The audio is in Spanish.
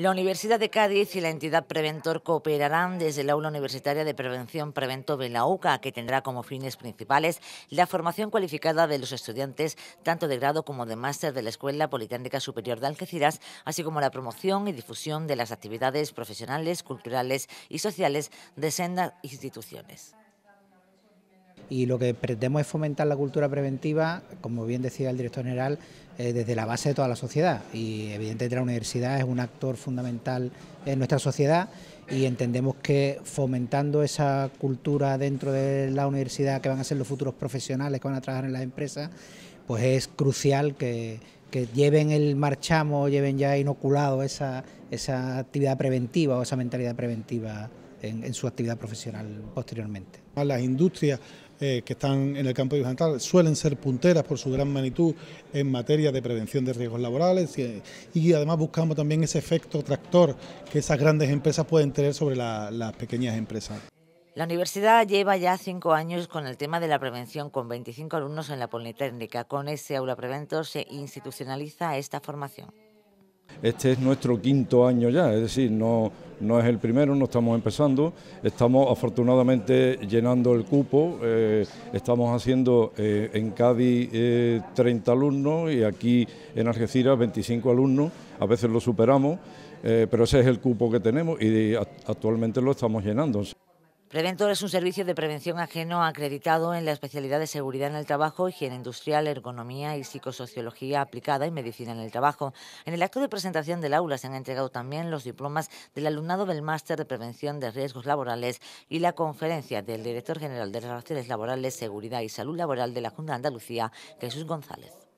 La Universidad de Cádiz y la entidad Preventor cooperarán desde la Aula Universitaria de Prevención Prevento UCA que tendrá como fines principales la formación cualificada de los estudiantes, tanto de grado como de máster de la Escuela Politécnica Superior de Algeciras, así como la promoción y difusión de las actividades profesionales, culturales y sociales de sendas instituciones y lo que pretendemos es fomentar la cultura preventiva, como bien decía el director general, eh, desde la base de toda la sociedad. Y evidentemente la universidad es un actor fundamental en nuestra sociedad y entendemos que fomentando esa cultura dentro de la universidad que van a ser los futuros profesionales que van a trabajar en las empresas, pues es crucial que, lleven el marchamo, lleven ya inoculado esa, esa actividad preventiva o esa mentalidad preventiva en, su actividad profesional posteriormente. Las industrias eh, que están en el campo digital suelen ser punteras por su gran magnitud en materia de prevención de riesgos laborales eh, y, además buscamos también ese efecto tractor que esas grandes empresas pueden tener sobre las pequeñas empresas. La universidad lleva ya cinco años con el tema de la prevención, con 25 alumnos en la Politécnica. Con ese aula Preventor se institucionaliza esta formación. Este es nuestro quinto año ya, es decir, no, es el primero, no estamos empezando, estamos afortunadamente llenando el cupo, eh, estamos haciendo eh, en Cádiz 30 eh, alumnos y aquí en Algeciras 25 alumnos, a veces lo superamos, pero ese es el cupo que tenemos y actualmente lo estamos llenando. Preventor es un servicio de prevención ajeno acreditado en la especialidad de seguridad en el trabajo, higiene industrial, ergonomía y psicosociología aplicada y medicina en el trabajo. En el acto de presentación del aula se han entregado también los diplomas del alumnado del máster de prevención de riesgos laborales y la conferencia del director general de Relaciones Laborales, Seguridad y Salud Laboral de la Junta de Andalucía, Jesús González.